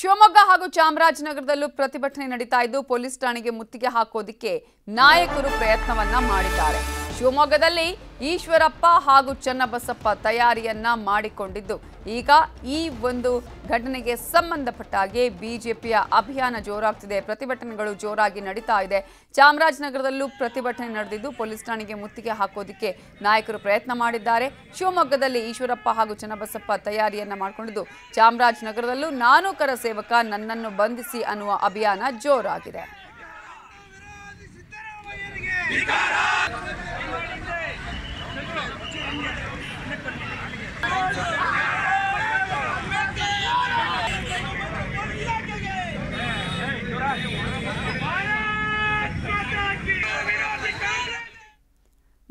ಶಿವಮೊಗ್ಗ ಹಾಗೂ ಚಾಮರಾಜನಗರದಲ್ಲೂ ಪ್ರತಿಭಟನೆ ನಡೀತಾ ಇದ್ದು ಪೊಲೀಸ್ ಠಾಣೆಗೆ ಮುತ್ತಿಗೆ ಹಾಕೋದಿಕ್ಕೆ ನಾಯಕರು ಪ್ರಯತ್ನವನ್ನ ಮಾಡಿದ್ದಾರೆ ಶಿವಮೊಗ್ಗದಲ್ಲಿ ಈಶ್ವರಪ್ಪ ಹಾಗೂ ಚನ್ನಬಸಪ್ಪ ತಯಾರಿಯನ್ನ ಮಾಡಿಕೊಂಡಿದ್ದು ಈಗ ಈ ಒಂದು ಘಟನೆಗೆ ಸಂಬಂಧಪಟ್ಟ ಹಾಗೆ ಬಿಜೆಪಿಯ ಅಭಿಯಾನ ಜೋರಾಗ್ತಿದೆ ಪ್ರತಿಭಟನೆಗಳು ಜೋರಾಗಿ ನಡೀತಾ ಇದೆ ಚಾಮರಾಜನಗರದಲ್ಲೂ ಪ್ರತಿಭಟನೆ ನಡೆದಿದ್ದು ಪೊಲೀಸ್ ಠಾಣೆಗೆ ಮುತ್ತಿಗೆ ಹಾಕೋದಿಕ್ಕೆ ನಾಯಕರು ಪ್ರಯತ್ನ ಮಾಡಿದ್ದಾರೆ ಶಿವಮೊಗ್ಗದಲ್ಲಿ ಈಶ್ವರಪ್ಪ ಹಾಗೂ ಚನ್ನಬಸಪ್ಪ ತಯಾರಿಯನ್ನ ಮಾಡಿಕೊಂಡಿದ್ದು ಚಾಮರಾಜನಗರದಲ್ಲೂ ನಾನು ಕರ ಸೇವಕ ನನ್ನನ್ನು ಬಂಧಿಸಿ ಅನ್ನುವ ಅಭಿಯಾನ ಜೋರಾಗಿದೆ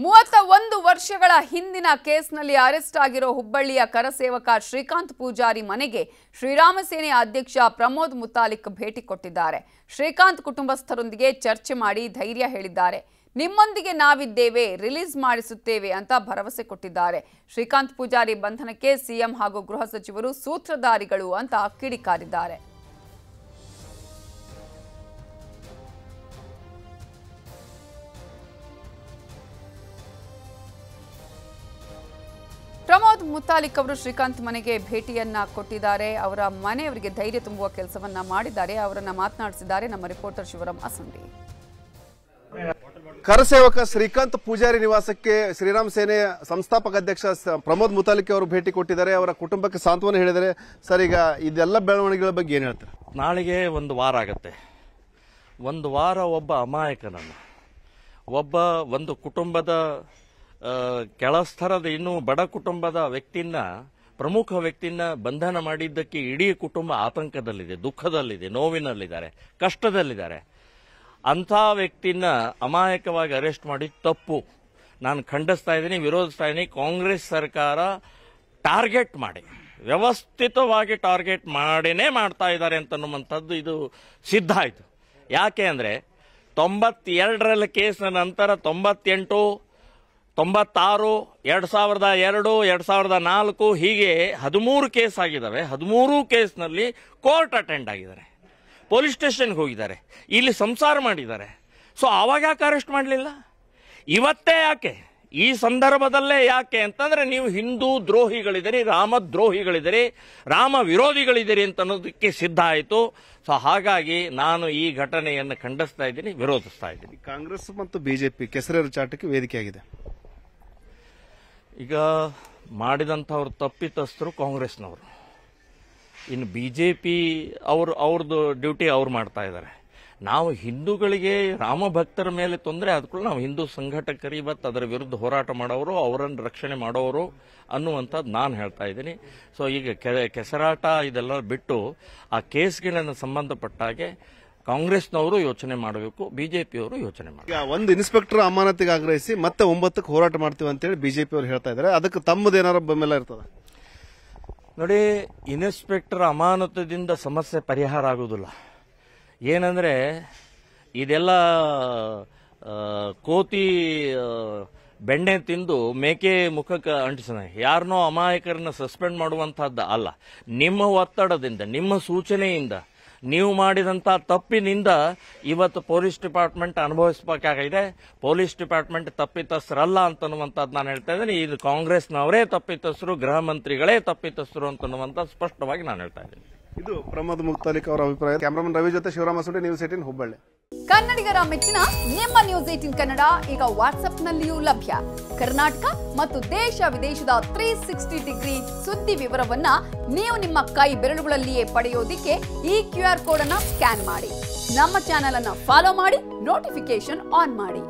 ಮೂವತ್ತ ಒಂದು ವರ್ಷಗಳ ಹಿಂದಿನ ಕೇಸ್ನಲ್ಲಿ ಅರೆಸ್ಟ್ ಆಗಿರೋ ಹುಬ್ಬಳ್ಳಿಯ ಕರಸೇವಕ ಶ್ರೀಕಾಂತ್ ಪೂಜಾರಿ ಮನೆಗೆ ಶ್ರೀರಾಮ ಸೇನೆ ಅಧ್ಯಕ್ಷ ಪ್ರಮೋದ್ ಮುತಾಲಿಕ್ ಭೇಟಿ ಕೊಟ್ಟಿದ್ದಾರೆ ಶ್ರೀಕಾಂತ್ ಕುಟುಂಬಸ್ಥರೊಂದಿಗೆ ಚರ್ಚೆ ಮಾಡಿ ಧೈರ್ಯ ಹೇಳಿದ್ದಾರೆ ನಿಮ್ಮೊಂದಿಗೆ ನಾವಿದ್ದೇವೆ ರಿಲೀಸ್ ಮಾಡಿಸುತ್ತೇವೆ ಅಂತ ಭರವಸೆ ಕೊಟ್ಟಿದ್ದಾರೆ ಶ್ರೀಕಾಂತ್ ಪೂಜಾರಿ ಬಂಧನಕ್ಕೆ ಸಿಎಂ ಹಾಗೂ ಗೃಹ ಸಚಿವರು ಸೂತ್ರಧಾರಿಗಳು ಅಂತ ಕಿಡಿಕಾರಿದ್ದಾರೆ ಪ್ರಮೋದ್ ಮುತಾಲಿಕ್ ಅವರು ಶ್ರೀಕಾಂತ್ ಮನೆಗೆ ಭೇಟಿಯನ್ನ ಕೊಟ್ಟಿದ್ದಾರೆ ಅವರ ಮನೆಯವರಿಗೆ ಧೈರ್ಯ ತುಂಬುವ ಕೆಲಸವನ್ನ ಮಾಡಿದ್ದಾರೆ ಅವರನ್ನ ಮಾತನಾಡಿಸಿದ್ದಾರೆ ನಮ್ಮ ರಿಪೋರ್ಟರ್ ಶಿವರಾಮ್ ಅಸಂಡಿ ಕರಸೇವಕ ಶ್ರೀಕಾಂತ್ ಪೂಜಾರಿ ನಿವಾಸಕ್ಕೆ ಶ್ರೀರಾಮ್ ಸೇನೆ ಸಂಸ್ಥಾಪಕ ಅಧ್ಯಕ್ಷ ಪ್ರಮೋದ್ ಮುತಾಲಿಕೆ ಅವರು ಭೇಟಿ ಕೊಟ್ಟಿದ್ದಾರೆ ಅವರ ಕುಟುಂಬಕ್ಕೆ ಸಾಂತ್ವನ ಹೇಳಿದರೆ ಸರ್ ಈಗ ಇದೆಲ್ಲ ಬೆಳವಣಿಗೆಗಳ ಬಗ್ಗೆ ಏನು ಹೇಳ್ತಾರೆ ನಾಳೆಗೆ ಒಂದು ವಾರ ಆಗುತ್ತೆ ಒಂದು ವಾರ ಒಬ್ಬ ಅಮಾಯಕನನ್ನು ಒಬ್ಬ ಒಂದು ಕುಟುಂಬದ ಕೆಳಸ್ಥರದ ಇನ್ನೂ ಬಡ ಕುಟುಂಬದ ವ್ಯಕ್ತಿಯನ್ನ ಪ್ರಮುಖ ವ್ಯಕ್ತಿನ ಬಂಧನ ಮಾಡಿದ್ದಕ್ಕೆ ಇಡೀ ಕುಟುಂಬ ಆತಂಕದಲ್ಲಿದೆ ದುಃಖದಲ್ಲಿದೆ ನೋವಿನಲ್ಲಿದ್ದಾರೆ ಕಷ್ಟದಲ್ಲಿದ್ದಾರೆ ಅಂಥ ವ್ಯಕ್ತಿನ ಅಮಾಯಕವಾಗಿ ಅರೆಸ್ಟ್ ಮಾಡಿ ತಪ್ಪು ನಾನು ಖಂಡಿಸ್ತಾ ಇದ್ದೀನಿ ವಿರೋಧಿಸ್ತಾ ಇದ್ದೀನಿ ಕಾಂಗ್ರೆಸ್ ಸರ್ಕಾರ ಟಾರ್ಗೆಟ್ ಮಾಡಿ ವ್ಯವಸ್ಥಿತವಾಗಿ ಟಾರ್ಗೆಟ್ ಮಾಡಿನೇ ಮಾಡ್ತಾ ಇದ್ದಾರೆ ಅಂತನ್ನುವಂಥದ್ದು ಇದು ಸಿದ್ಧ ಆಯಿತು ಯಾಕೆ ಅಂದರೆ ತೊಂಬತ್ತೆರಡರಲ್ಲಿ ಕೇಸ್ನ ನಂತರ ತೊಂಬತ್ತೆಂಟು ತೊಂಬತ್ತಾರು ಎರಡು ಸಾವಿರದ ಎರಡು ಎರಡು ಸಾವಿರದ ನಾಲ್ಕು ಹೀಗೆ ಹದಿಮೂರು ಕೇಸ್ ಆಗಿದ್ದಾವೆ ಹದಿಮೂರು ಕೇಸ್ನಲ್ಲಿ ಕೋರ್ಟ್ ಅಟೆಂಡ್ ಆಗಿದ್ದಾರೆ ಪೊಲೀಸ್ ಸ್ಟೇಷನ್ಗೆ ಹೋಗಿದ್ದಾರೆ ಇಲ್ಲಿ ಸಂಸಾರ ಮಾಡಿದ್ದಾರೆ ಸೊ ಆವಾಗ ಯಾಕೆ ಅರೆಸ್ಟ್ ಮಾಡಲಿಲ್ಲ ಇವತ್ತೇ ಯಾಕೆ ಈ ಸಂದರ್ಭದಲ್ಲೇ ಯಾಕೆ ಅಂತಂದರೆ ನೀವು ಹಿಂದೂ ದ್ರೋಹಿಗಳಿದ್ದೀರಿ ರಾಮ ದ್ರೋಹಿಗಳಿದ್ದೀರಿ ರಾಮ ವಿರೋಧಿಗಳಿದ್ದೀರಿ ಅಂತ ಅನ್ನೋದಕ್ಕೆ ಸಿದ್ಧ ಆಯಿತು ಸೊ ಹಾಗಾಗಿ ನಾನು ಈ ಘಟನೆಯನ್ನು ಖಂಡಿಸ್ತಾ ಇದ್ದೀನಿ ವಿರೋಧಿಸ್ತಾ ಇದ್ದೀನಿ ಕಾಂಗ್ರೆಸ್ ಮತ್ತು ಬಿಜೆಪಿ ಕೆಸರೇರು ಚಾಟಕ್ಕೆ ವೇದಿಕೆಯಾಗಿದೆ ಈಗ ಮಾಡಿದಂಥವ್ರು ತಪ್ಪಿತಸ್ಥರು ಕಾಂಗ್ರೆಸ್ನವರು ಇನ್ನು ಬಿ ಜೆ ಪಿ ಅವರು ಅವ್ರದ್ದು ಡ್ಯೂಟಿ ಅವ್ರು ಮಾಡ್ತಾ ಇದ್ದಾರೆ ನಾವು ಹಿಂದೂಗಳಿಗೆ ರಾಮ ಭಕ್ತರ ಮೇಲೆ ತೊಂದರೆ ಕೂಡ ನಾವು ಹಿಂದೂ ಸಂಘಟಕರಿ ಮತ್ತು ಅದರ ವಿರುದ್ಧ ಹೋರಾಟ ಮಾಡೋರು ಅವರನ್ನು ರಕ್ಷಣೆ ಮಾಡೋರು ಅನ್ನುವಂಥದ್ದು ನಾನು ಹೇಳ್ತಾ ಇದ್ದೀನಿ ಸೊ ಈಗ ಕೆಸರಾಟ ಇದೆಲ್ಲ ಬಿಟ್ಟು ಆ ಕೇಸ್ಗಳನ್ನು ಸಂಬಂಧಪಟ್ಟಾಗೆ ಕಾಂಗ್ರೆಸ್ನವರು ಯೋಚನೆ ಮಾಡಬೇಕು ಬಿಜೆಪಿಯವರು ಯೋಚನೆ ಮಾಡಬೇಕು ಒಂದು ಇನ್ಸ್ಪೆಕ್ಟರ್ ಅಮಾನತಿಗೆ ಆಗ್ರಹಿಸಿ ಮತ್ತೆ ಒಂಬತ್ತಕ್ಕೆ ಹೋರಾಟ ಮಾಡ್ತೀವಿ ಅಂತೇಳಿ ಬಿಜೆಪಿಯವರು ಹೇಳ್ತಾ ಇದ್ದಾರೆ ಅದಕ್ಕೆ ತಮ್ಮದೇನಾರ ಬೆಂಬಲ ಇರ್ತದೆ ನೋಡಿ ಇನ್ಸ್ಪೆಕ್ಟರ್ ಅಮಾನತದಿಂದ ಸಮಸ್ಯೆ ಪರಿಹಾರ ಆಗುವುದಿಲ್ಲ ಏನಂದರೆ ಇದೆಲ್ಲ ಕೋತಿ ಬೆಣ್ಣೆ ತಿಂದು ಮೇಕೆ ಮುಖಕ್ಕೆ ಅಂಟಿಸಿದೆ ಯಾರನ್ನೋ ಅಮಾಯಕರನ್ನ ಸಸ್ಪೆಂಡ್ ಮಾಡುವಂತಹದ್ದು ಅಲ್ಲ ನಿಮ್ಮ ಒತ್ತಡದಿಂದ ನಿಮ್ಮ ಸೂಚನೆಯಿಂದ ನೀವು ಮಾಡಿದಂಥ ತಪ್ಪಿನಿಂದ ಇವತ್ತು ಪೊಲೀಸ್ ಡಿಪಾರ್ಟ್ಮೆಂಟ್ ಅನುಭವಿಸಬೇಕಾಗಿದೆ ಪೊಲೀಸ್ ಡಿಪಾರ್ಟ್ಮೆಂಟ್ ತಪ್ಪಿತಸ್ಥರಲ್ಲ ಅಂತನ್ನುವಂಥದ್ದು ನಾನು ಹೇಳ್ತಾ ಇದ್ದೀನಿ ಇದು ಕಾಂಗ್ರೆಸ್ನವರೇ ತಪ್ಪಿತಸ್ಥರು ಗೃಹ ಮಂತ್ರಿಗಳೇ ತಪ್ಪಿತಸ್ಥರು ಅಂತನ್ನುವಂಥ ಸ್ಪಷ್ಟವಾಗಿ ನಾನು ಹೇಳ್ತಾ ಇದ್ದೀನಿ ಇದು ಪ್ರಮೋದ್ ಮುಕ್ತಾಲಿಕ್ ಅವರ ಅಭಿಪ್ರಾಯ ಕ್ಯಾಮರಾಮನ್ ರವಿ ಜೊತೆ ಶಿವರಾಮ ಸುಂಡೆ ನ್ಯೂಸ್ ಏಟಿನ್ ಹುಬ್ಬಳ್ಳಿ ಕನ್ನಡಿಗರ ಮೆಚ್ಚಿನ ನಿಮ್ಮ ನ್ಯೂಸ್ ಏಟಿನ್ ಕನ್ನಡ ಈಗ ವಾಟ್ಸ್ಆಪ್ನಲ್ಲಿಯೂ ಲಭ್ಯ ಕರ್ನಾಟಕ ಮತ್ತು ದೇಶ ವಿದೇಶದ ತ್ರೀ ಸಿಕ್ಸ್ಟಿ ಡಿಗ್ರಿ ಸುದ್ದಿ ವಿವರವನ್ನ ನೀವು ನಿಮ್ಮ ಕೈ ಬೆರಳುಗಳಲ್ಲಿಯೇ ಪಡೆಯೋದಿಕ್ಕೆ ಈ ಕ್ಯೂ ಆರ್ ಕೋಡ್ ಅನ್ನ ಸ್ಕ್ಯಾನ್ ಮಾಡಿ ನಮ್ಮ ಚಾನೆಲ್ ಅನ್ನ ಫಾಲೋ ಮಾಡಿ ನೋಟಿಫಿಕೇಶನ್ ಆನ್ ಮಾಡಿ